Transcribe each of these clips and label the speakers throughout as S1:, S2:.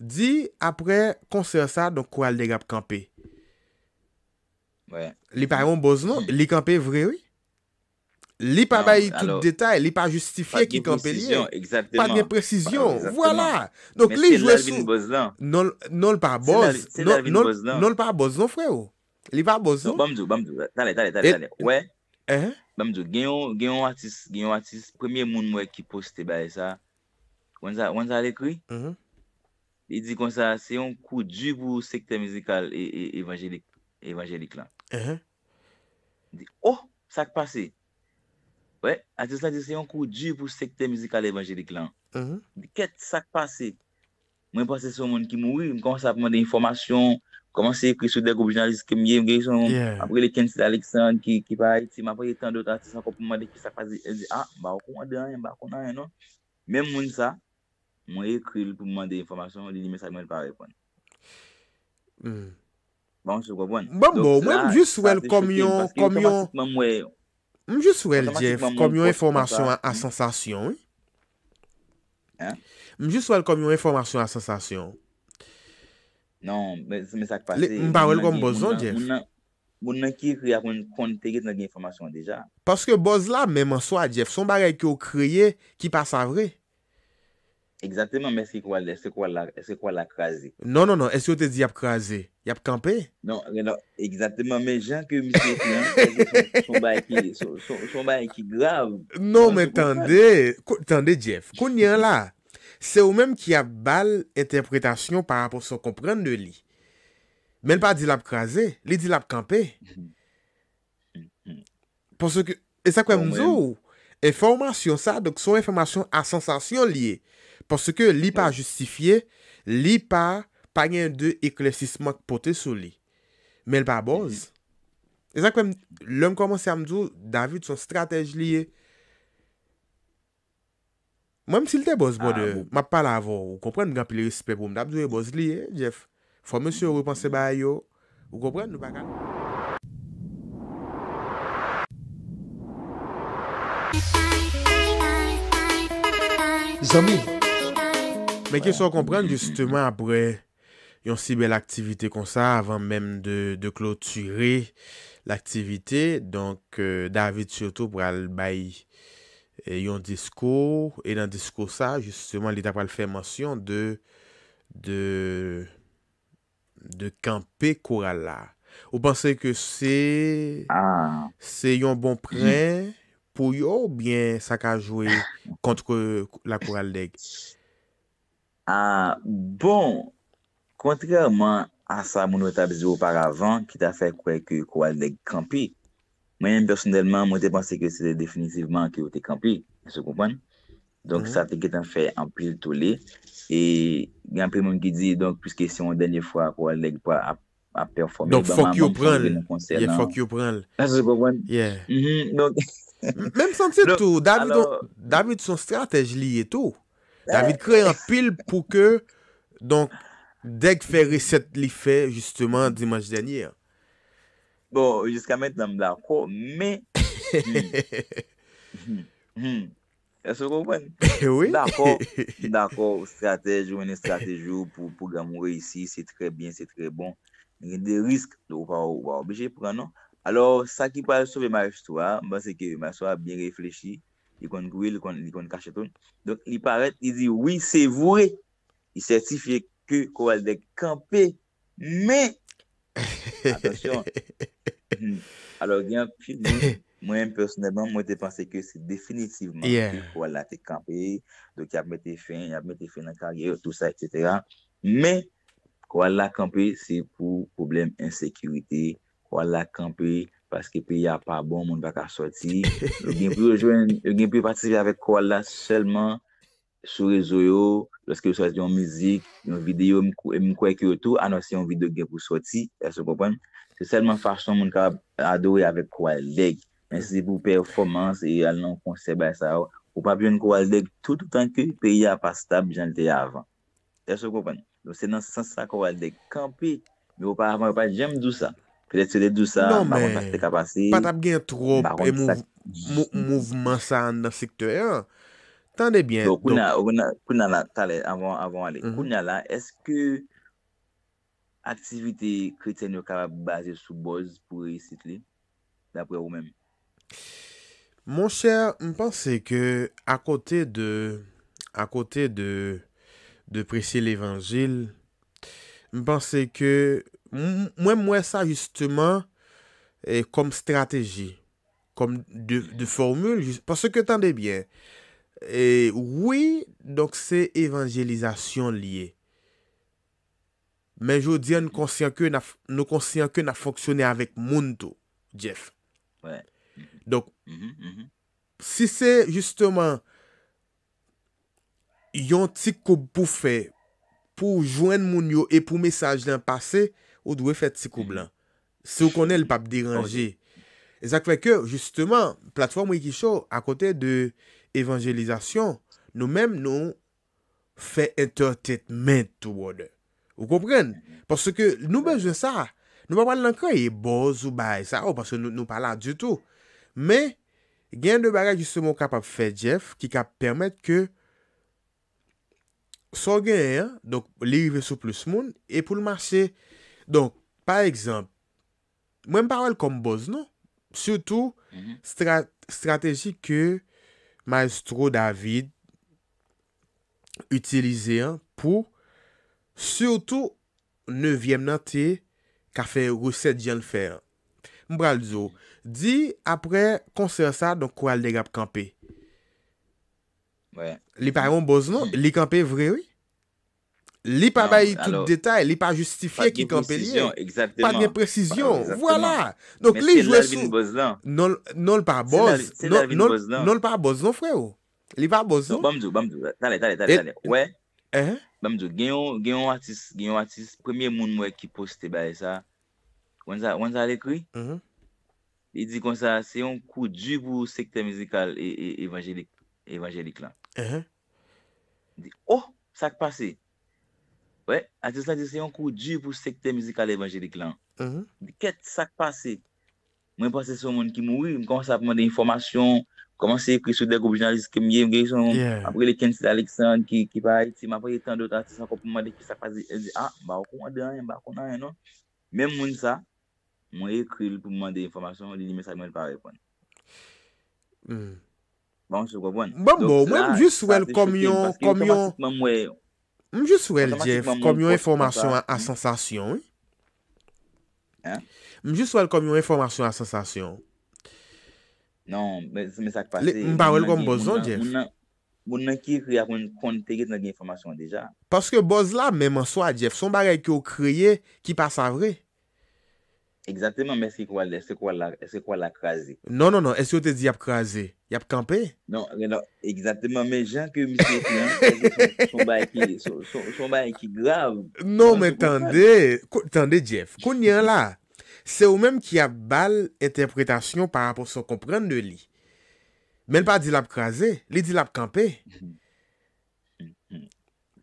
S1: Di apre konser sa don kou al degap kampe Li pa yon boznon, li kampe vrewi Li pa bayi tout detay, li pa justifiye ki kampe liye Padme prezisyon, vwala Donk li jwesou, non, non, non l non, pa boz Non l pa boznon freyo Li pa
S2: boznon Bamdou, bamdou, tale tale tale Ouè, bamdou, genyon artist, genyon artist Premye moun mwe ki poste bayi sa Wan za lekri mhm.? li di kon sa, se yon kou djibou e, e, oh, sekte mizikal evanjelik lan. Ehe. Di, oh, sak pase. We, atis nan di se yon kou djibou sekte mizikal evanjelik lan. Ehe. Di ket sak pase. Mwen pase sou moun ki mou, mi konse ap moun de informasyon, komanse krisou dek objinalis kemye, mwen gey son, apre le ken si Aleksand, ki pa iti, ma pouye tan dout atis an, akon moun dek ki sak pase. E di, ah, ba wakon an, ba wakon an, anon. Mem moun sa, Mwen ekwil pou mwen de informasyon, deyne mensak men par representatives. Ba mwen se ro bağ boan. Meansi, mwen mesh apap programmes pou yon... Mwen mesh apap resonates mwen mwen
S1: kon ye otros bol mensak den nee. ''H coworkers?" Mwen mesh apap Bullet Philjoen mwen mwaw membrans pes
S2: как dr powinit. Se dova mwen yon diben priyapse, Mwen e filar Chef an mens tenha kopye, ede mwen mwen deyne
S1: virap mot perso치 nou."
S2: Exactement, mais c'est quoi
S1: l'accrasé? Non, non, non, est-ce que t'es dit l'accrasé? L'accampé?
S2: Non, non, exactement,
S1: mais j'enke son bari qui grave. Non, mais tendez, tendez Jeff, kounyen la, se ou menm ki ap bal interpretasyon par rapport sa kompren de li. Menm pa di l'accrasé, li di l'accampé. Porsè que, et sa kwen bon, mzou, informasyon sa, son informasyon a sensasyon liye, Poske li pa justifiye, li pa panyen de eklesismat pote sou li. Men pa boz. Ezan kwen lèm komanse amdou davit son stratej liye. Mwenm si lte boz bode, ah, bon. map pala avon. Ou kompren mga pli rispe pou mda mdou e boz liye, Jeff. Fwa monsi ou ripanse bayo. Ou kompren nou baka. Jami. Mè ki sou kompren justyman apre yon si bel aktivite kon sa avan mèm de kloturè l'aktivite. Donk euh, David Soto pral bay yon disko. E lan disko sa justyman li tapal fè monsyon de kampe koural la. Ou panse ke se ah. yon bon pren pou yo ou bien sa ka jowe kontre la koural dek? Ha,
S2: bon, kontrèlman a sa moun otabize ou paravan ki ta fè kouè kou alnèk kampi, mwen mwen personelman mwen te panse ke se te definitivman kou yo te kampi, se koupan. Donk mhm. sa te ketan fè anpil to li, e yon pè moun ki di, donk pwiske se yon denye fwa kou alnèk pou a performe. Donk fòk yo pranl, fòk yo
S1: pranl. Se koupan. Mèm san se tou, David son stratej li etou. David crée un pile pour que donc dès que faire recette fait justement dimanche dernier.
S2: Bon, jusqu'à maintenant je suis d'accord, mais hmm. Hmm. Est-ce que vous comprenez? Oui. D'accord, d'accord. stratégie, une stratégie pour programmer ici, c'est très bien, c'est très bon. Il y a des risques, donc on va obligé de prendre. Alors, ça qui peut sauver ma histoire, c'est que ma histoire a bien réfléchi. Y kon kouye, y kon kache ton. Donk, li paret, li zi, wii, se vwe. Li certifiye ke kouwal de kampe. Men! Atensyon. Alors, gen, mwen, personelman, mwen te panseke se definitivman ke kouwal la te kampe. Donk, ap mette feyn, ap mette feyn nan karye, tout sa, etc. Men, kouwal la kampe, se pou problem ensekirite. Kouwal la kampe... Paske pe ya pa bon, moun baka soti. Yo gen pou patisvi avèk koual la selman sou rezo yo, lòske yo soti yon mizik, yon videyo, mwen kwek yo tou, anò si yon videyo gen pou soti, eswe koupen. Se selman fason moun ka adori avèk koual deg. Men si pou performans, e al nan konsebè sa yo, ou pa pi yon koual deg tout ou tanke pe ya pa stab jante avan. Eswe koupen. Lò se nan sansa koual deg. Kampi, yo pa avan, yo pa jem dousa. Non men, pat ap
S1: gen trop mouvman sa nan
S2: sektoyan, tan de byen. Ok, kounya la, avon ale, kounya la, eske aktivite kriten yo kapap baze sou boz pou reisit li, dapre ou men?
S1: Mon chè, mpense ke akote de de presye l'evangil, mpense ke Mwen mwen sa jisteman eh, kom strategi. Kom di formule. Pas se ke tande bien. Eh, oui, se evanjelizasyon liye. Men jodi an konsyankyo na foksyone avek moun to.
S2: Jeff. Mm-hmm,
S1: mm-hmm. Si se jisteman yon tik ko pou fe pou jwen moun yo e pou mesaj den pase, Ou dwe fè tsikou blan? Se ou konè l pap diranjè. E zak fè kè, Justement, Platform Wikishow, A kote de, Evangélisation, Nou mèm nou, Fè entertainment, Ou wòdè. Ou kompren? Pòsè kè, Nou bejè sa, Nou pa man lankan, Yè boz ou bay, Sa ou, Pòsè nou pa la du tout. Mè, Gèn de bagaj, Justement, Kap ap fè Jeff, Ki kap pèrmèt kè, Sò gen yè, Donk, Li yive sou plus moun, E pou l'marchè, Donk, pa ekzamp, mwen mpa wèl kom boz nou, soutou, mhm. strategi ke maestro David utilize pou soutou nevyem nan te ka fe rouset diyan l fè. Mbra l zo, di apre konser sa donk kwa l degap kampe. Li paron boz nou, li kampe vre wè. Li pa non, bayi tout detay. Li pa justifiye ki kampenye. Pa dne presisyon. Voilà. Non l non, pa boz. Non l pa boz. Non, non fwe
S2: ou. Li pa boz ou. Bamdou. Tane. Ouè. Bamdou. Genyon artist. Genyon artist. Premye moun mouè ki poste. Ba e sa. Wan za re kri. E di kon sa. Se yon kou djibou sekte mizikal evanjelik lan. Oh. Sak pase. Wè, ati sa di se yon kou di pou sekte mizikal evanjelik lan. Di ket sak pase, mwen pase sou moun ki moui, mwen konsa pou mwen de informasyon, komanse ekri sou dek ou jenalist kemye mwen geny son, apre le ken si Aleksand ki paye, ti mwen paye tan dout ati sa pou mwen dek ki sak pase, el di, ah, ba wakon an den, ba wakon an enon. Mwen moun sa, mwen ekri pou mwen de informasyon, di mwen sa mwen paray pon. Hmm. Bon, sou kwa
S1: pon. Bon, bon, mwen jisou el komyon, komyon... Mjous wèl, Jeff, kom yon informasyon a sensasyon. Mjous wèl kom yon informasyon a sensasyon.
S2: Non, Mba wèl kom boz lan, Jeff.
S1: Paske boz lan, mèm an so a, Jeff, son barèk yo kriye ki pa sa vreye.
S2: Eksatèman, mè sè kwa lè, sè kwa lè krasè.
S1: Non, non, non, e sè yo te di ap krasè. Yap kampe?
S2: Non, non, non, eksatèman, mè jan ke misè kwa lè, e sè yon bè yon ki grav.
S1: Non, mè tande, tande Jeff, koun yon la, sè ou mèm ki ap bal interpretasyon par rapport sa komprende li. Mè lè pa di lè ap krasè, li di lè ap kampe.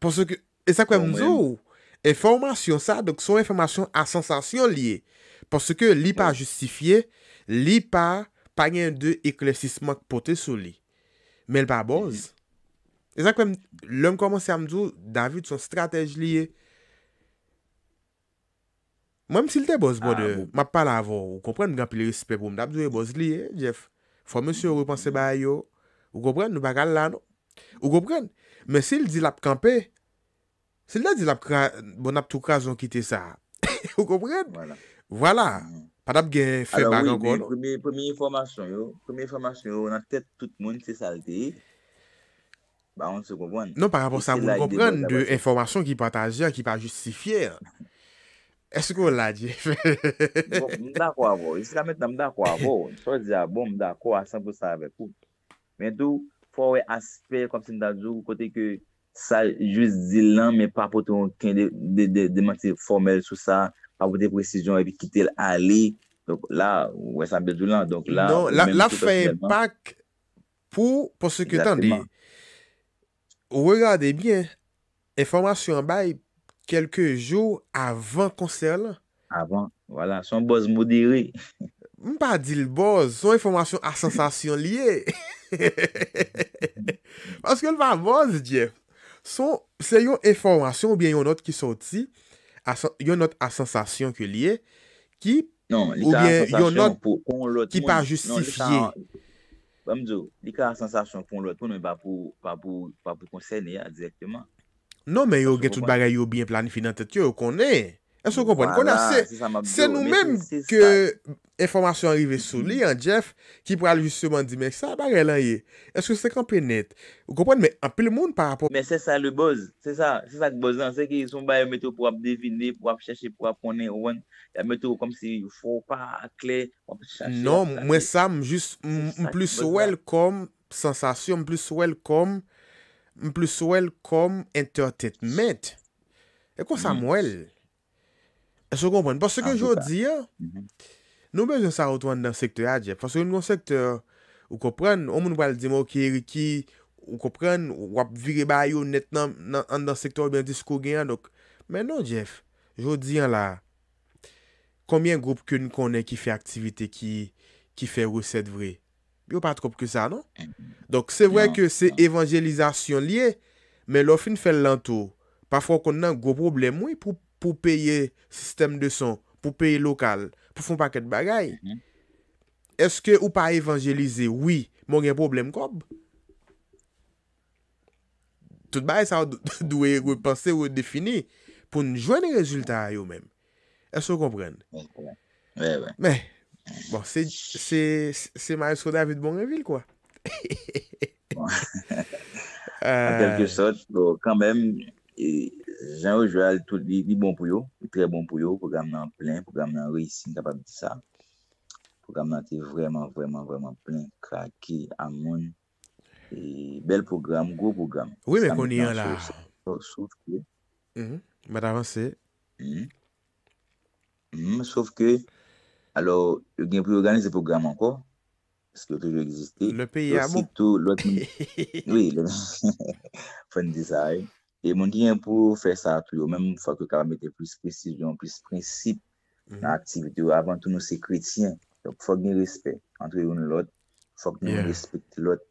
S1: Porsè ki, e bon, sa kwa mzou? Enformasyon sa, dok son enformasyon a sensasyon liye. Paske li pa justifiye, li pa panye de eklesismak pote sou li. Men pa boz. E zan kwen lèm komanse amdou davit son stratej liye. Mwenm sil te boz ah, bode, map pala avon. Ou kompren mga pli rispe pou mda mdou e boz liye, Jeff. Fòmè si mm-hmm. yo rupanse ba yo. Ou kompren, nou bagal la nou. Ou kompren, men sil di lap kampe. Sil la di lap bon ap toukaz yon kite sa. Ou kompren. Voilà. Wala, patap gen fè bagan kon.
S2: Premye informasyon yo, premye informasyon yo, nan tèt tout moun se salte, ba on se kompwen.
S1: Non, par rapport sa, moun kompwen de informasyon ki pa tajer, ki pa justifyer. Esko la, Jeff? Mda kwa vo,
S2: isi la met nan mda kwa vo, sou diya, bon mda kwa, san pou sa avekou. Men tou, pou we aspe, kom se mda zou, kote ke sa just di lan, men pa poton, ken de manti formel sou sa, ou, avou de presisyon, epi kite l'alè. Donc, non, la, wè sa bedoulan. Donc, la... La fè
S1: impak pou, pou se kè tande. Ou wè gade, ebyen, informasyon bay kelke jou avan konsèl.
S2: Avan, wè la, son boz modere.
S1: Mpa di l'boz, son informasyon a sensasyon liè. Paske l'ba boz, Jeff. Son, se yon informasyon ou bien yon not ki soti, yon not asensasyon ki liye ki non, ou bien yon not ki pa non, justifiye nan non, men yo getout bagay yo bien planifi nan tet yo yo konen E so kompon, kon ap se, se nou menm ke informasyon arrive sou li an, Jeff, ki pral ju seman di, mek, sa, ba gè lan ye? E so seke anpe net? Ou kompon, me, anpe le moun par rapport?
S2: Me, se sa le boz, se sa, se sa ke boz nan, se ki sou ba yon meto pou ap devine, pou ap chache, pou ap ponen, ouan, yon meto kom si, yon fwo pa akle, pou ap chache. Non, mwen sa,
S1: mwen plus welcome, sensasyon, mwen plus welcome, mwen plus welcome entertainment. E kon sa mwen el? E se kompren, paske jò di an, nou bej an sa rotwan nan sektor a, jef. Paske nou sektor, ou kompren, ou moun wale di mou ki eriki, ou kompren, ou wap virebay ou net nan sektor ou ben disko gen an. Men nou jef, jò di an la, kombien group ke nou konen ki fe aktivite, ki fe rouset vre. Yo patrop ke sa, non? Mhm. Donk, se vre non, ke se non. evanjelizasyon liye, men lò fin fe lantou. Pafon konen an gwo problem woy pou... pou peye sistem de son, pou peye lokal, pou foun paket bagay, mhm. eske ou pa evanjelize, oui, moun gen problem kom? Tout bae sa ou dwey ou e pense ou e defini, pou nou jwen yon rezultat yo men. Eske ou kompren? Bon, se se ma yon so david moun gen vil, kwa?
S2: An telke sot, pou kan men... Et j'ai un tout le bon pour eux, très bon pour eux, programme en plein, programme est réussi, capable de dire ça. Le programme est vraiment, vraiment, vraiment plein, craqué, et Bel programme, gros programme. Oui, mais qu'on y est là. Oh, sauf que...
S1: Mais d'avance, c'est... Sauf que... Alors,
S2: je ne plus organiser le programme encore, parce qu'il a toujours existé. Le pays PIA. Oui, le Pandisaï. E moun diyen pou fè sa tou yo, mèm fòk yo karame te pwis presisyon, pwis prinsip mhm. nan aktivite yo, avan tou nou se kretien, fòk nou respè, antre yon lòt, fòk nou respè lòt,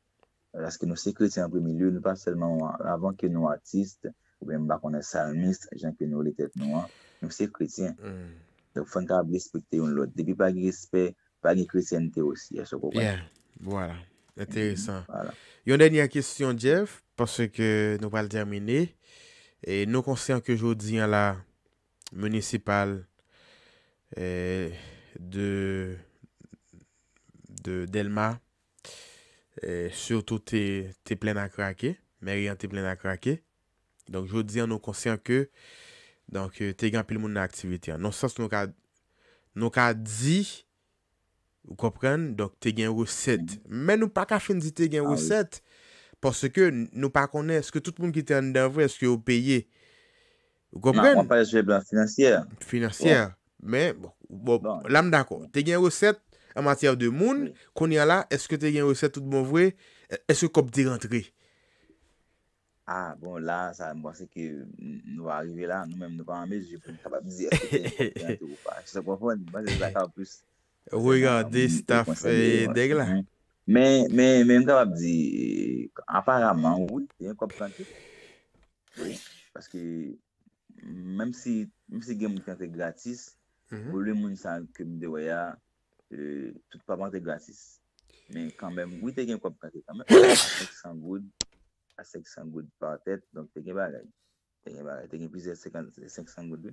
S2: laske nou se kretien apre mi lyon, nou pa selman avan ke nou artiste, ou mèm ba konen salmiste, jenke nou le tèt nou an, nou se kretien,
S1: fòk
S2: mm. fòk ta respè tè yon lòt, depi pa ki respè, pa ki kretien tè osi, asò pou wè. Bien,
S1: wòla. Mhm. Yon den yon kestyon Jeff Pase ke nou pal termine E nou konsyen ke jodi An la munisipal E eh, De Delma E surtout te Te plen akrake Merian te plen akrake Donk jodi an nou konsyen ke Donk te gen pil moun nan aktivite Non sas nou ka di E Ou kopren? Donk te gen reset. Mhm. Men nou pa ka finzi te gen ah reset. Porske nou pa konen. Eske tout moun ki te an devre. Eske ou peye. Ou kopren? Mwen
S2: pa resve blan financier.
S1: Finansier. Men bon. bon, bon. Lamda kon. Te gen reset. A matyar de moun. Kon ya la. Eske te gen reset tout moun vre. Eske kop di rentre.
S2: Ah bon la. Sa mwen seke nou a arrive la. Nou men nou pa an mes. Je prene kapap dizi. Se kon fwen. Mwen seke la kapap disi. Ou y gande staff deg la? Men mwen ta wap di, aparamman wou, te yon kop kante. Paske, menm si gen mwen kante gratis, wou lè mwen san kem dewaya, tout pa pante gratis. Men kambèm, wou te gen kop kante kambèm, a 500 goud, a 500 goud pate, donk te gen barag. Te gen barag, te gen pise 500 goud.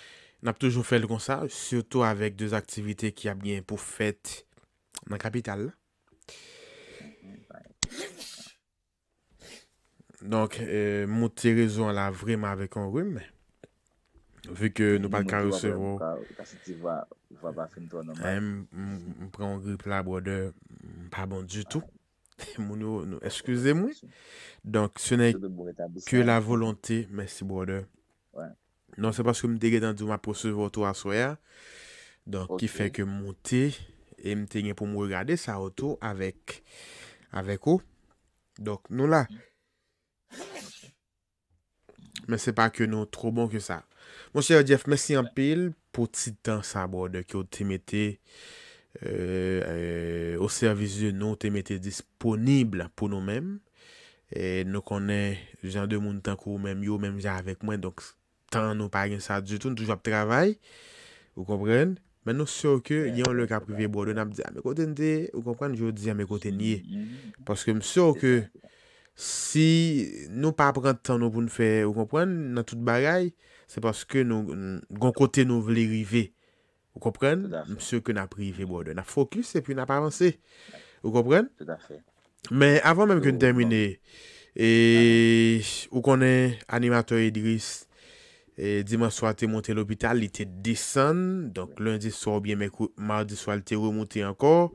S1: N ap toujou fèl kon sa, sèto avèk dèz aktivite ki ap gen pou fèt nan kapital. Donk, euh, mouti rezon la vreman avèk an rüm. Vèk nou pal karousevo,
S2: moun
S1: pran grip la bwode, moun pa bon djoutou. Eskouze moun. Donk, sènen kè la volante, mèsi bwode. Wè. Non, se paske mte gè dan di ou ma pose vòtou aswaya. Don, ki fè ke mwote, e mte gè pou mwogade sa vòtou avèk, avèk ou. Don, nou la. Mè se pa ke nou, tro bon ke sa. Monsheye Jeff, mèsi anpil, poti tan sa bòdè ki ou te mette eee, euh, euh, ou servise nou, te mette disponible pou nou mèm. E nou konè, jan de moun tan kou mèm, yo mèm jan avèk mwen, donk tan nou pa gen sa di tout, nou toujwa pou travay, ou kompren, men nou sou ke yon lèk aprive bo do, nan ap di, a me kote nde, ou kompren, jou di a me kote nye, paske msou ke si nou pa pran tan nou pou nou fe, ou kompren, nan tout bagay, se paske nou gon kote nou vle rive, ou kompren, msou ke nan aprive bo do, nan fokus, epi nan ap avanse, ou kompren, men avan menm ke nou termine, e, ou konen animatoy diris, E Dimanswa te monte l'hobital, li te disan. Donk lundi, sobyen, mardi, soal te remonte ankor.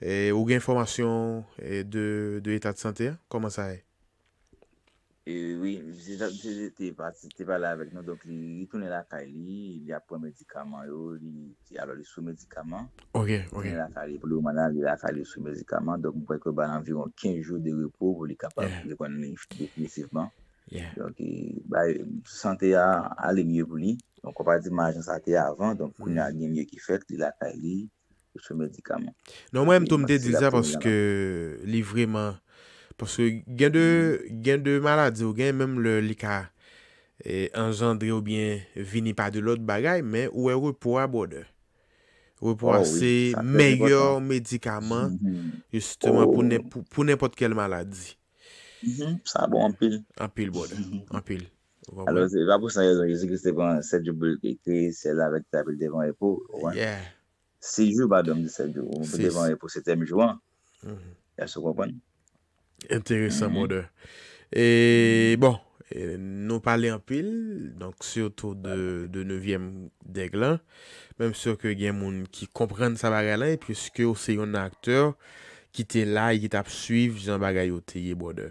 S1: E, Oge informasyon e, de etat sante, koman sa e?
S2: Oui, te bala avek nou. Donk li toune la kari, li apwen medikaman yo, li alo li sou medikaman. Ok, ok. Li apwen medikaman, li apwen medikaman, donk mwen kwen anviron 15 joun de repou, pou li kapap pou de konon infitef nisivman. Sante a ale mye pou li On kompa di ma jen sante mm. a avan Donk pou ni a nye mye ki fek Li la tali
S1: Non mwen mtou mte di za Paske li vreman Paske gen de mm. maladi Ou gen menm le li ka Enjandri ou bien Vini pa de lot bagay Men ou e wè wè pou a bode Wè pou ase megyor medikaman Justement pou oh. nèpot Kel maladi Sa mhm, bon an pil. An pil bode. Alon mhm.
S2: se va pou sanyezo, se di ban, se di bou kèkè, se la vet te apil devan epou, se di ou badom di se di ou, devan epou
S1: se tem jwa, ya se konpoun. Enteresan mode. Bon, nou pale an pil, donk se o to de neviem deg lan, menm se ke gen moun ki kompren sa bagay lan, e pis ke o seyon akter ki te la, ki tap suiv jan bagay ou te ye bode.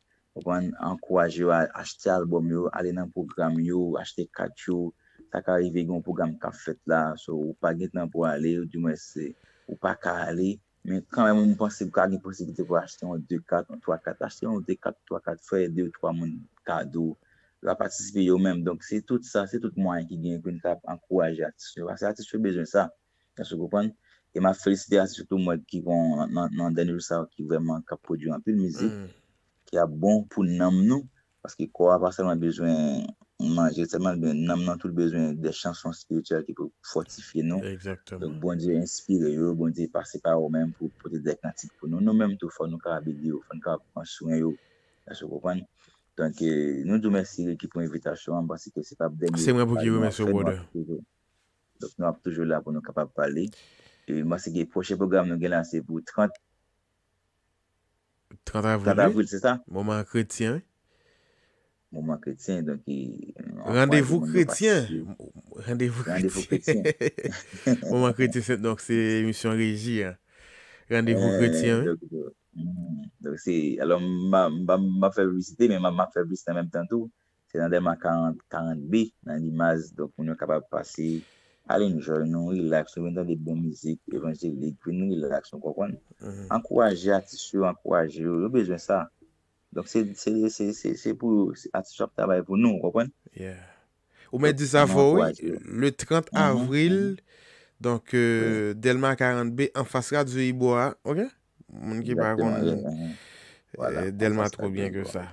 S2: Gopan, ankouwaje yo a achete albom yo, ale nan program yo, achete kat yo, tak a rive yon program ka fet la, so ou pa gen nan pou ale, ou di mwese, ou pa ka ale, men kanwè mwen mwen pense pou ka gen ponsibilite pou achete yon 2-4, yon 3-4, achete yon 2-4, 3-4, fweye 2-3 moun kado, la patisipe yo menm, donk se tout sa, se tout mwen ki gen, kwen ka ankouwaje atis. Ase atis fwe bezwen sa, yon sou gopan, e ma felisite ase tout mwen ki yon nan deni jousa wak yon apil mizi, ki a bon pou nanm nou, paske kwa apaselman bezwen manje, nanm nan tout bezwen bon bon de chanson sprituel ki pou fortifi nou. Bon di inspire yo, bon di pase pa ou men pou dek natik pou nou, nou men tou fan nou ka abid yo, fan ka apan souwen yo, lansou koukwany. Tonke nou tou mersi ki pou evitasyon, basi ke sepab deg yo. Asen mwen pou ki yo mersi koukwany. Donk nou ap toujou la pou nou kapab pale. Basi ke proche program nou gen lansi pou 30,
S1: 30 avril, c'est ça? Mouman chrétien. Mouman chrétien, donc... Rendez-vous chrétien. Rendez-vous chrétien. Mouman chrétien, donc c'est émission régie. Rendez-vous euh, chrétien. Euh, mm, donc c'est... Alors,
S2: ma fébricité, mais ma fébricité en même temps tout, c'est rendez-moi 40 B, nan imaz, donc moun yon kapab passez alè nou jòl nou, il lakso, mèndan de bon mizik, evanjèk, lèk, nou il lakso, kwa kon. Ankwajè atisy, ankwajè, yo bejwen sa. Dok se pou atisyok tabay pou nou, kwa kon.
S1: Ou mè di sa vò, le 30 mm-hmm, avril, donk delman 40b, an faskat zyoyi bo a, ok? Moun ki par kon, delman tro byen ke sa.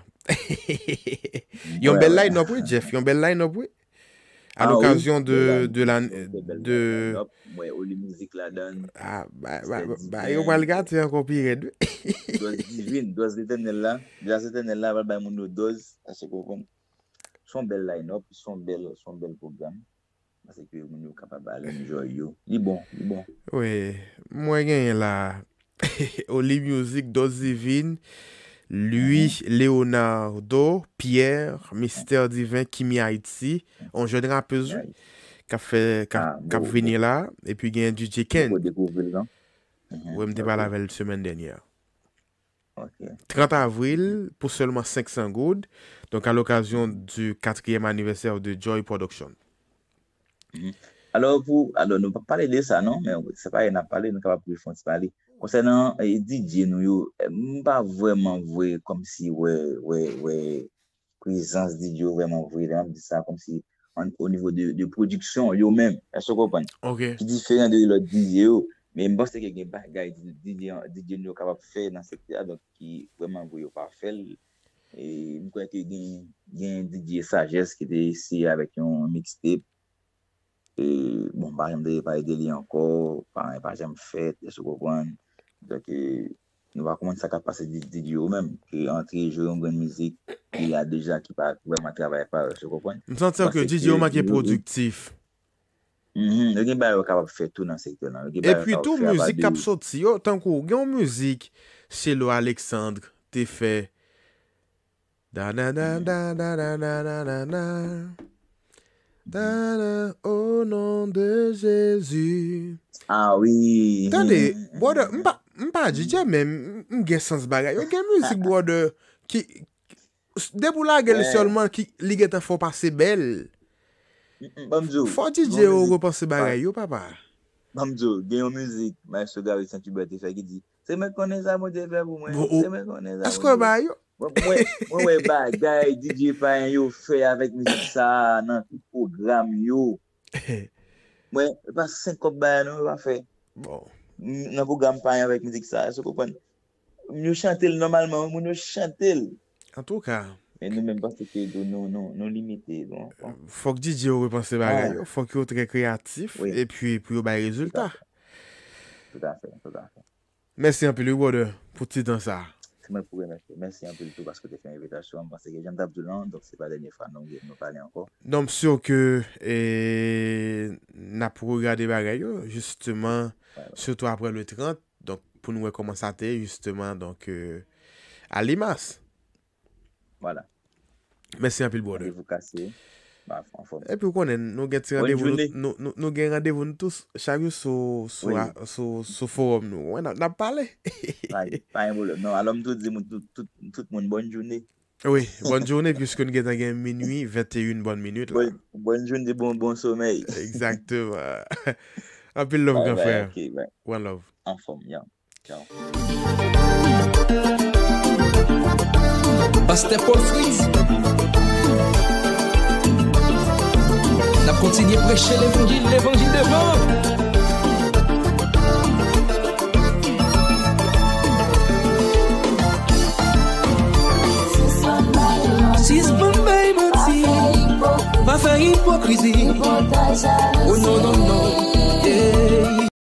S1: Yon bel lay nou pou, Jeff? Yon bel lay nou pou? A ah l'okasyon de la... Mwenye Oli Muzik la
S2: dan... A, ba, ba, ba, ba, yo balga,
S1: te an kompire dwe.
S2: Doze divin, doze dete nela, doze dete nela, ba, ba, moun yo doze, ase koukoum, son bel la inop, son bel, son bel program. Ase ki moun yo kapabal, enjoy yo, li bon, li bon.
S1: Mwenye la Oli Muzik, doze divin... Lui, Leonardo, Pierre, Mister Divin, Kimi Haïti, ah, bon, bon. on jèdre apèzou kap vini la, epi gen DJ Ken. Ou mde bala vel semen denye. 30 avril, pou selman 500 goud, donk al okasyon du 4e aniversèv de Joy Production.
S2: Mhm. Alors, nou pa pale de sa, non? Se pa yon a pale, nou ka pa pou yon fonsi pale. Konsenant eh, DJ nou yo, eh, mba vwèman vwè kom si wè wè wè kouizans DJ yo vwèman vwèm di sa kom si o nivou di prodiksyon yo mèm, esok wopan. Ok. Ki di fè yon di yo, men mbos te gen bagay di DJ nou yo kapap fè nan sekti adok ki vwèman vwè yo pa fèl. E mkwen te gen DJ Sages ki de isi avèk yon mixtape. E mba jemde pa e deli anko, pa jem fèt, esok wopan. Nou va koman sa kap pase DJ ou men Ki entre jou yon gwen mizik Yon la dejan ki pa kouwen ma trabay pa Se konpon Nou san ti an ke DJ ou men ki e produktif mm-hmm, E pi tou mizik kap
S1: sot si Yo tankou gen yon mizik Che lo Aleksandre te fe Danan danan danan danan Danan O non de Jezu Awi ah Tande mba mm-hmm. M pa DJ mm. men, m gen sans bagay yo. Gen müzik bwa de, debou la gen lisyonman eh. ki ligetan fò passe bel. Fò DJ yo go passe bagay yo, papa. Mamdou, gen yo
S2: müzik, mè sou gari santi bète fè ki di, se mè konè sa mò jè bel mwen, se mè konè sa mò jè bel. Mwen wè bagay DJ pa yon yo fè avèk mizik sa nan, yon program yon. Mwen, yon pas 5 kop bagay nou yon va fè. Mwen wè bagay DJ pa yon yo fè avèk mizik sa nan, Mwen pou gam payan vek mizik sa. Mwen yo chantel normalman. Mwen yo chantel. En tou ka.
S1: Fok DJ ou repanse bagay. Fok yo tre kreatif. Epi pou yo bay rezultat.
S2: Tout anse.
S1: Mense yon pelou bode pou titan sa.
S2: Mense yon pelou baske te fin evitasyon.
S1: Donm so ke naprogradi bagay yo. Justemen Soutou apre le 30, pou nou we koman sa te, justeman, a li mas. Wala. Mese yon pil borde. A devou kase. E pou konen, nou gen randevoun tous, charyou sou forum nou. Wè, nap pale?
S2: Wè, fayen wou lè. Non, alom
S1: tout zi moun, tout
S2: moun bonjouni. Wè, bonjouni,
S1: pyou skoun gen agen minwi, 21 bonminut. Wè, bonjouni bon, bon somèy. Eksaktèman. Happy love, grand frère. Ok, ouais. One love. En forme, yeah. Ciao.
S2: Pasteur Paul Suisse. On a continué à prêcher l'évangile, l'évangile devant. Sis mon petit. Va faire hypocrisie. Oh non, non, non